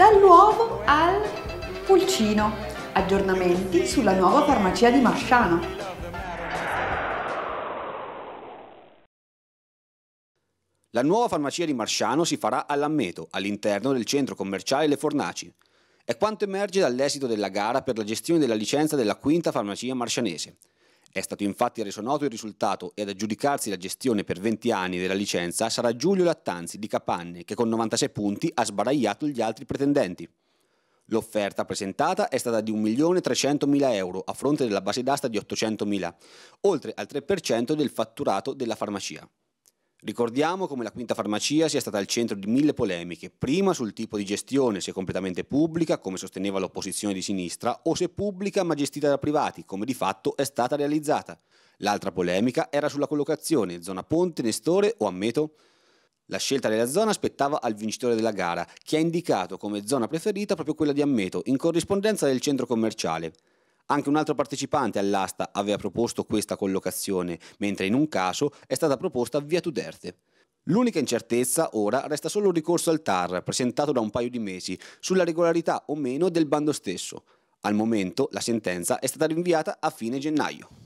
dall'uovo al pulcino. Aggiornamenti sulla nuova farmacia di Marciano. La nuova farmacia di Marciano si farà all'Ammeto, all'interno del centro commerciale Le Fornaci. È quanto emerge dall'esito della gara per la gestione della licenza della quinta farmacia marcianese. È stato infatti reso noto il risultato e ad aggiudicarsi la gestione per 20 anni della licenza sarà Giulio Lattanzi di Capanne che con 96 punti ha sbaragliato gli altri pretendenti. L'offerta presentata è stata di 1.300.000 euro a fronte della base d'asta di 800.000, oltre al 3% del fatturato della farmacia. Ricordiamo come la quinta farmacia sia stata al centro di mille polemiche, prima sul tipo di gestione, se completamente pubblica, come sosteneva l'opposizione di sinistra, o se pubblica ma gestita da privati, come di fatto è stata realizzata. L'altra polemica era sulla collocazione, zona Ponte, Nestore o Ammeto. La scelta della zona spettava al vincitore della gara, che ha indicato come zona preferita proprio quella di Ammeto, in corrispondenza del centro commerciale. Anche un altro partecipante all'asta aveva proposto questa collocazione, mentre in un caso è stata proposta Via Tuderte. L'unica incertezza ora resta solo il ricorso al TAR, presentato da un paio di mesi, sulla regolarità o meno del bando stesso. Al momento la sentenza è stata rinviata a fine gennaio.